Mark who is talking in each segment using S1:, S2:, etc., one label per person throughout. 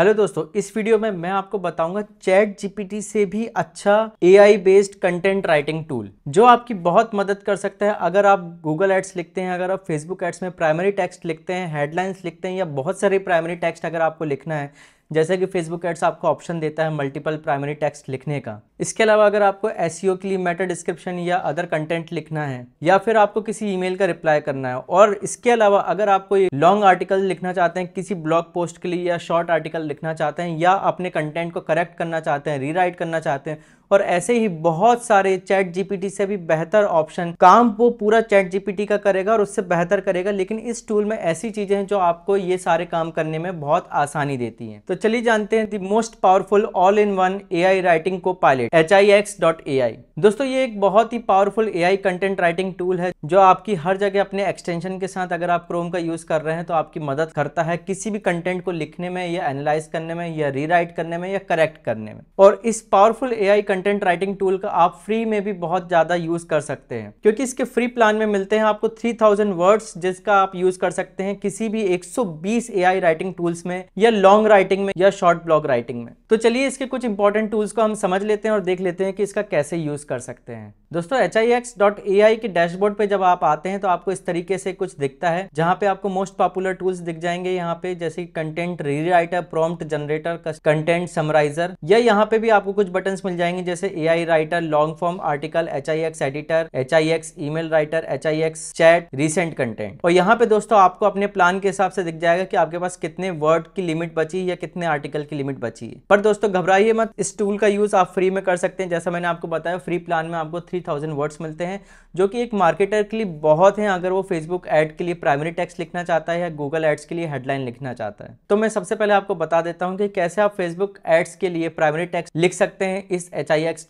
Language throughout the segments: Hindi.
S1: हेलो दोस्तों इस वीडियो में मैं आपको बताऊंगा चैट जीपीटी से भी अच्छा AI based content writing tool जो आपकी बहुत मदद कर सकता है अगर आप गूगल एड्स लिखते हैं अगर आप फेसबुक एड्स में प्राइमरी टेक्स्ट लिखते हैं हेडलाइंस लिखते हैं या बहुत सारे प्राइमरी टेक्स्ट अगर आपको लिखना है जैसे कि फेसबुक एड्स आपको ऑप्शन देता है मल्टीपल प्राइमरी टेक्स्ट लिखने का इसके अलावा अगर आपको एस e के लिए मेटा डिस्क्रिप्शन या अदर कंटेंट लिखना है या फिर आपको किसी ईमेल का रिप्लाई करना है और इसके अलावा अगर आपको लॉन्ग आर्टिकल लिखना चाहते हैं किसी ब्लॉग पोस्ट के लिए या शॉर्ट आर्टिकल लिखना चाहते हैं या अपने कंटेंट को करेक्ट करना चाहते हैं रीराइट करना चाहते हैं और ऐसे ही बहुत सारे चैट जीपीटी से भी बेहतर ऑप्शन काम वो पूरा चैट जीपीटी का करेगा और उससे बेहतर करेगा लेकिन इस टूल में ऐसी चीजें हैं जो आपको ये सारे काम करने में बहुत आसानी देती हैं तो तो चलिए जानते हैं the most powerful all in one A I writing copilot H I X dot A I दोस्तों ये एक बहुत ही powerful AI content writing tool है जो आपकी हर जगह अपने एक्सटेंशन के साथ अगर आप क्रोम का यूज़ कर रहे हैं तो आपकी मदद करता है किसी भी कंटेंट को लिखने में या एनालाइज करने में या रीराइट करने में या करेक्ट करने में और इस powerful AI content writing tool का आप फ्री में भी बहुत ज़्यादा यूज़ कर सकते हैं क्योंकि इसके फ्री प्लान में मिलते हैं आपको थ्री वर्ड्स जिसका आप यूज़ कर सकते हैं किसी भी एक सौ राइटिंग टूल्स में या लॉन्ग राइटिंग में या शॉर्ट ब्लॉग राइटिंग में तो चलिए इसके कुछ इंपॉर्टेंट टूल्स को हम समझ लेते हैं और देख लेते हैं कि इसका कैसे यूज़ यूज़ कर सकते हैं दोस्तों H I X dot A I के डैशबोर्ड पे जब आप आते हैं तो आपको इस तरीके से कुछ दिखता है जहाँ पे आपको मोस्ट पॉपुलर टूल्स दिख जाएंगे यहाँ पे जैसे content rewriter prompt generator content summariser या यहाँ पे भी आपको कुछ बटन मिल जाएंगे जैसे A I writer long form article H I X editor H I X email writer H I X chat recent content और यहाँ पे दोस्तों आपको अपने प्लान के हिसाब से दिख जाएगा कि आपके पास कितने वर्ड की लिमिट बची है या कितने आर्टिकल की लिमिट बची है पर दोस्तों घबराइए मत इस टूल का यूज आप फ्री में कर सकते हैं जैसा मैंने आपको बताया फ्री फ्री प्लान में आपको थ्री थाउजेंड वर्ड्स मिलते हैं जो कि एक मार्केटर के लिए बहुत हैं अगर वो फेसबुक ऐड के लिए प्राइमरी टेक्स्ट लिखना चाहता है या गूगल एड्स के लिए हेडलाइन लिखना चाहता है तो मैं सबसे पहले आपको बता देता हूँ कि कैसे आप फेसबुक एड्स के लिए प्राइमरी टेक्स लिख सकते हैं इस एच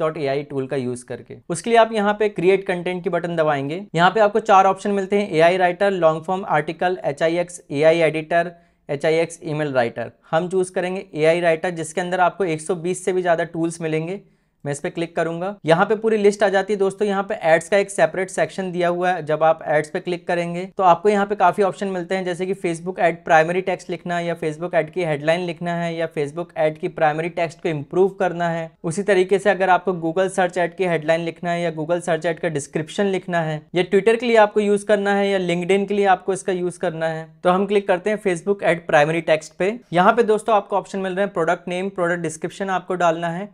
S1: टूल का यूज करके उसके लिए आप यहाँ पे क्रिएट कंटेंट की बटन दबाएंगे यहाँ पे आपको चार ऑप्शन मिलते हैं A writer long form article H I editor H I X E writer हम चूज़ करेंगे ए राइटर जिसके अंदर आपको 120 से भी ज़्यादा टूल्स मिलेंगे मैं इस पर क्लिक करूंगा यहाँ पे पूरी लिस्ट आ जाती है दोस्तों यहाँ पे एड्स का एक सेपरेट सेक्शन दिया हुआ है जब आप एड्स पे क्लिक करेंगे तो आपको यहाँ पे काफी ऑप्शन मिलते हैं जैसे कि फेसबुक एड प्राइमरी टेक्स्ट लिखना या फेसबुक एड की हेडलाइन लिखना है या फेसबुक एड की प्राइमरी टेक्स्ट को इम्प्रूव करना है उसी तरीके से अगर आपको गूगल सर्च एड की हेडलाइन लिखना है या गूगल सर्च एड का डिस्क्रिप्शन लिखना है या ट्विटर के लिए आपको यूज करना है या लिंकड के लिए आपको इसका यूज करना है तो हम क्लिक करते हैं फेसबुक एड प्राइमरी टेक्स्ट पे यहाँ पे दोस्तों आपको ऑप्शन मिल रहे हैं प्रोडक्ट नेम प्रोडक्ट डिस्क्रिप्शन आपको डालना है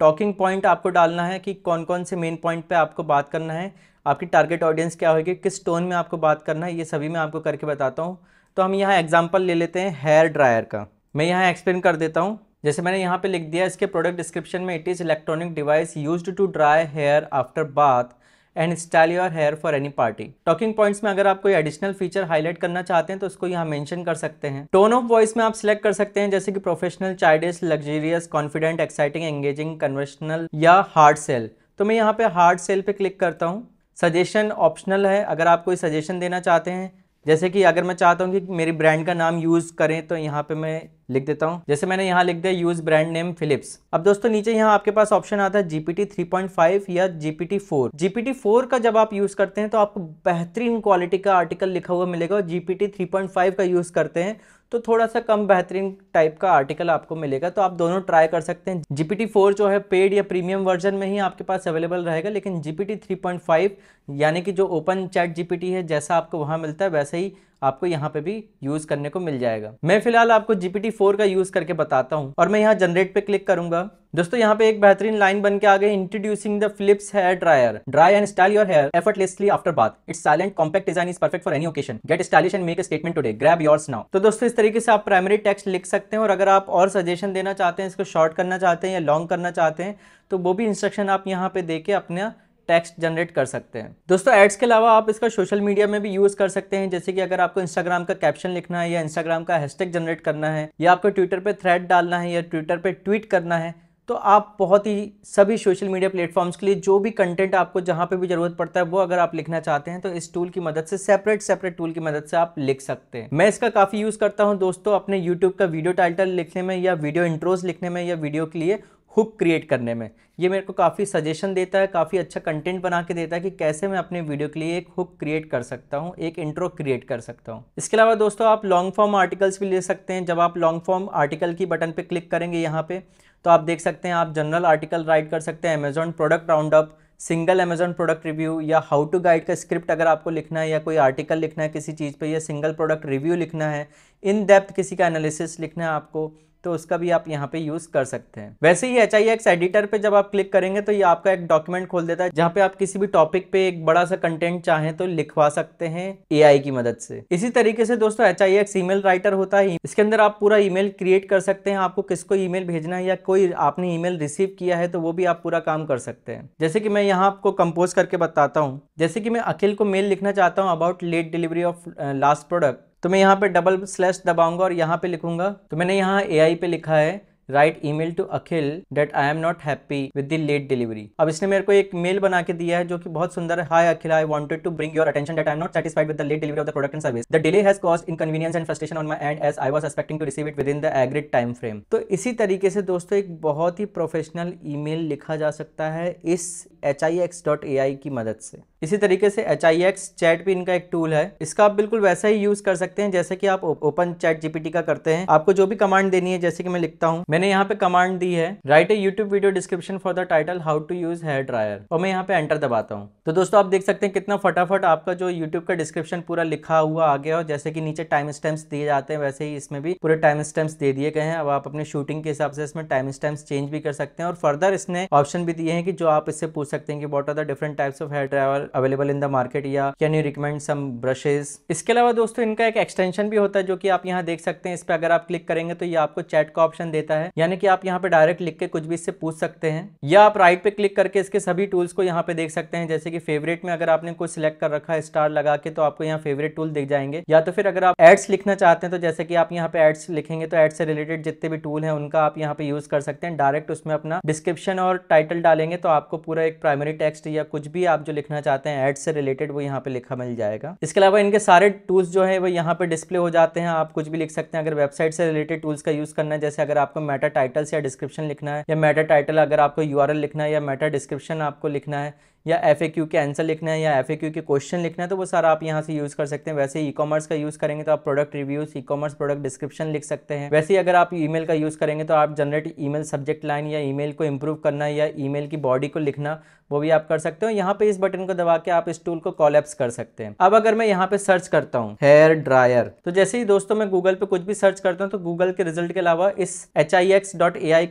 S1: टॉकिंग पॉइंट आपको डालना है कि कौन कौन से मेन पॉइंट पे आपको बात करना है आपकी टारगेट ऑडियंस क्या होगी किस टोन में आपको बात करना है ये सभी मैं आपको करके बताता हूँ तो हम यहाँ एग्जाम्पल ले लेते हैं हेयर ड्रायर का मैं यहाँ एक्सप्लेन कर देता हूँ जैसे मैंने यहाँ पे लिख दिया इसके प्रोडक्ट डिस्क्रिप्शन में it is electronic device use to dry hair after bath and style your hair for any party talking points में अगर आप कोई एडिशनल फीचर हाईलाइट करना चाहते हैं तो उसको यहाँ मेंशन कर सकते हैं टोन ऑफ वॉइस में आप सिलेक्ट कर सकते हैं जैसे कि professional childish luxurious confident exciting engaging conversational या हार्ड सेल तो मैं यहाँ पे हार्ड सेल पे क्लिक करता हूँ सजेशन ऑप्शनल है अगर आप कोई सजेशन देना चाहते हैं जैसे कि अगर मैं चाहता हूँ कि मेरी ब्रांड का नाम यूज़ करें तो यहाँ पे मैं लिख देता हूँ जैसे मैंने यहाँ लिख दिया यूज़ ब्रांड नेम फिलिप्स अब दोस्तों नीचे यहाँ आपके पास ऑप्शन आता है जीपीटी 3.5 या जीपीटी 4 जीपीटी 4 का जब आप यूज़ करते हैं तो आपको बेहतरीन क्वालिटी का आर्टिकल लिखा हुआ मिलेगा और जीपीटी का यूज़ करते हैं तो थोड़ा सा कम बेहतरीन टाइप का आर्टिकल आपको मिलेगा तो आप दोनों ट्राई कर सकते हैं जीपीटी फोर जो है पेड या प्रीमियम वर्जन में ही आपके पास अवेलेबल रहेगा लेकिन जीपीटी थ्री पॉइंट फाइव यानी कि जो ओपन चैट जीपीटी है जैसा आपको वहाँ मिलता है वैसे ही आपको यहाँ पे भी यूज करने को मिल जाएगा मैं फिलहाल आपको जीपीटी फोर का यूज करके बताता हूँ और मैं यहाँ जनरेट पे क्लिक करूंगा दोस्तों यहाँ पे एक बेहतरीन लाइन बन के आ गई introducing the Philips hair dryer dry and style your hair effortlessly after bath its silent compact design is perfect for any occasion get stylish and make statement today grab yours now तो दोस्तों इस तरीके से आप प्राइमरी टेक्स्ट लिख सकते हैं और अगर आप और सजेशन देना चाहते हैं इसको शॉर्ट करना चाहते हैं या लॉन्ग करना चाहते हैं तो वो भी इंस्ट्रक्शन आप यहाँ पे देके अपना टेक्स्ट जनरेट कर सकते हैं दोस्तों एड्स के अलावा आप इसका सोशल मीडिया में भी यूज़ कर सकते हैं जैसे कि अगर आपको इंस्टाग्राम का कैप्शन लिखना है या इंस्टाग्राम का हैशटैग जनरेट करना है या आपको ट्विटर पर थ्रेड डालना है या ट्विटर पर ट्वीट करना है तो आप बहुत ही सभी सोशल मीडिया प्लेटफॉर्म्स के लिए जो भी कंटेंट आपको जहाँ पे भी ज़रूरत पड़ता है वो अगर आप लिखना चाहते हैं तो इस टूल की मदद से सेपरेट सेपरेट टूल की मदद से आप लिख सकते हैं मैं इसका काफ़ी यूज़ करता हूँ दोस्तों अपने यूट्यूब का वीडियो टाइटल लिखने में या वीडियो इंट्रोज लिखने में या वीडियो के लिए हुक क्रिएट करने में ये मेरे को काफ़ी सजेशन देता है काफ़ी अच्छा कंटेंट बना के देता है कि कैसे मैं अपने वीडियो के लिए एक हुक क्रिएट कर सकता हूँ एक इंट्रो क्रिएट कर सकता हूँ इसके अलावा दोस्तों आप लॉन्ग फॉर्म आर्टिकल्स भी ले सकते हैं जब आप लॉन्ग फॉर्म आर्टिकल की बटन पर क्लिक करेंगे यहाँ पर तो आप देख सकते हैं आप जनरल आर्टिकल राइट कर सकते हैं Amazon product round up single Amazon product review या हाउ टू गाइड का स्क्रिप्ट अगर आपको लिखना है या कोई आर्टिकल लिखना है किसी चीज़ पे या सिंगल प्रोडक्ट रिव्यू लिखना है इन डेप्थ किसी का एनालिसिस लिखना है आपको तो उसका भी आप यहाँ पे यूज कर सकते हैं वैसे ही एच आई एक्स एडिटर पे जब आप क्लिक करेंगे तो ये आपका एक डॉक्यूमेंट खोल देता है जहाँ पे आप किसी भी टॉपिक पे एक बड़ा सा कंटेंट चाहें तो लिखवा सकते हैं ए की मदद से इसी तरीके से दोस्तों H I X email writer होता है इसके अंदर आप पूरा ई क्रिएट कर सकते हैं आपको किसको ई भेजना है या कोई आपने ई रिसीव किया है तो वो भी आप पूरा काम कर सकते हैं जैसे कि मैं यहाँ आपको कंपोज करके बताता हूँ जैसे कि मैं अखिल को मेल लिखना चाहता हूँ about late delivery of last product तो मैं यहाँ पे डबल स्लैश दबाऊंगा और यहाँ पे लिखूंगा तो मैंने यहाँ ए आई पे लिखा है write email to Akhil that I am not happy with the late delivery अब इसने मेरे को एक मेल बना के दिया है जो कि बहुत सुंदर है hi Akhil I wanted to bring your attention that I not satisfied with the late delivery of the product and service the delay has cost inconvenience and frustration on my end as I was expecting to receive it within the agreed time frame तो इसी तरीके से दोस्तों एक बहुत ही प्रोफेशनल ई मेल लिखा जा सकता है इस H I X dot A I की मदद से इसी तरीके से एच आई एक्स चैट भी इनका एक टूल है इसका आप बिल्कुल वैसा ही यूज कर सकते हैं जैसे कि आप ओपन चैट जीपीटी का करते हैं आपको जो भी कमांड देनी है जैसे कि मैं लिखता हूँ मैंने यहाँ पे कमांड दी है write a YouTube video description for the title how to use hair dryer और मैं यहाँ पे एंटर दबाता हूँ तो दोस्तों आप देख सकते हैं कितना फटाफट आपका जो यूट्यूब का डिस्क्रिप्शन पूरा लिखा हुआ आ गया और जैसे कि नीचे टाइम स्टैम्प्स दिए जाते हैं वैसे ही इसमें भी पूरे टाइम स्टैम्प्स दे दिए गए हैं अब आप अपने शूटिंग के हिसाब से इसमें टाइम स्टैम्प्स चेंज भी कर सकते हैं और फर्दर इसने ऑप्शन भी दिए हैं कि जो आप इससे पूछ सकते हैं कि what are the different types of hair dryer available in the market या can you recommend some brushes इसके अलावा दोस्तों इनका एक एक्सटेंशन भी होता है जो कि आप यहाँ देख सकते हैं इस पर अगर आप क्लिक करेंगे तो ये आपको चैट का ऑप्शन देता है है यानी कि आप यहाँ पे डायरेक्ट लिख के कुछ भी इससे पूछ सकते हैं या आप राइट पे क्लिक करके इसके सभी टूल्स को यहाँ पे देख सकते हैं जैसे कि फेवरेट में अगर आपने कुछ सिलेक्ट कर रखा है स्टार लगा के तो आपको यहाँ फेवरेट टूल दिख जाएंगे या तो फिर अगर आप एड्स लिखना चाहते हैं तो जैसे कि आप यहाँ पे एड्स लिखेंगे तो एड्स से रिलेटेड जितने भी टूल है उनका आप यहाँ पे यूज कर सकते हैं डायरेक्ट उसमें अपना डिस्क्रिप्शन और टाइटल डालेंगे तो आपको पूरा एक प्राइमरी टेक्स्ट या कुछ भी आप जो लिखना चाहते हैं एड्स से रिलेटेड वो यहाँ पे लिखा मिल जाएगा इसके अलावा इनके सारे टूल्स जो है वो यहाँ पे डिस्प्ले हो जाते हैं आप कुछ भी लिख सकते हैं अगर वेबसाइट से रिलेटेड टूल्स का यूज करना है जैसे अगर आपको मेटा टाइटल्स या डिस्क्रिप्शन लिखना है या मेटा टाइटल अगर आपको यू लिखना है या मेटा डिस्क्रिप्शन आपको लिखना है या एफ के आंसर लिखना है या एफ के क्वेश्चन लिखना है तो वो सारा आप यहाँ से यूज़ कर सकते हैं वैसे ई कॉमर्स का यूज़ करेंगे तो आप product reviews e commerce product description लिख सकते हैं वैसे ही अगर आप ई का यूज़ करेंगे तो आप जनरेट ई सब्जेक्ट लाइन या ई को इम्प्रूव करना या ई की बॉडी को लिखना वो भी आप कर सकते हो यहाँ पे इस बटन को दबा के आप इस टूल को कॉलेप्स कर सकते हैं अब अगर मैं यहाँ पे सर्च करता हूँ हेयर ड्रायर तो जैसे ही दोस्तों मैं गूगल पे कुछ भी सर्च करता हूँ तो गूगल के रिजल्ट के अलावा इस एच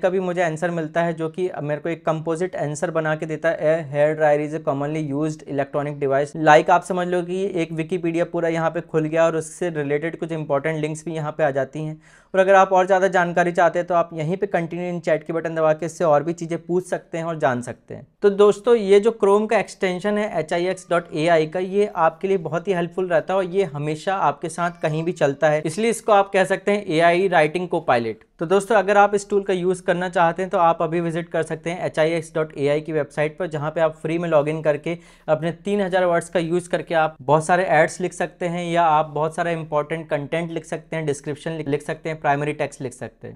S1: का भी मुझे आंसर मिलता है जो कि मेरे को एक कंपोजिट आंसर बना के देता है hair dryer is a commonly use electronic device like आप समझ लो कि एक विकीपीडिया पूरा यहाँ पे खुल गया और उससे रिलेटेड कुछ इंपॉर्टेंट लिंक्स भी यहाँ पे आ जाती हैं और अगर आप और ज़्यादा जानकारी चाहते हैं तो आप यहीं पर कंटिन्यू इन चैट के बटन दबा के इससे और भी चीज़ें पूछ सकते हैं और जान सकते हैं तो दोस्तों ये जो क्रोम का एक्सटेंशन है एच का ये आपके लिए बहुत ही हेल्पफुल रहता है और ये हमेशा आपके साथ कहीं भी चलता है इसलिए इसको आप कह सकते हैं ए राइटिंग को पायलट तो दोस्तों अगर आप इस टूल का यूज़ करना चाहते हैं तो आप अभी विजिट कर सकते हैं एच की वेबसाइट पर जहाँ पे आप फ्री में लॉगिन करके अपने 3000 वर्ड्स का यूज़ करके आप बहुत सारे एड्स लिख सकते हैं या आप बहुत सारा इंपॉर्टेंट कंटेंट लिख सकते हैं डिस्क्रिप्शन लिख सकते हैं प्राइमरी टैक्स लिख सकते हैं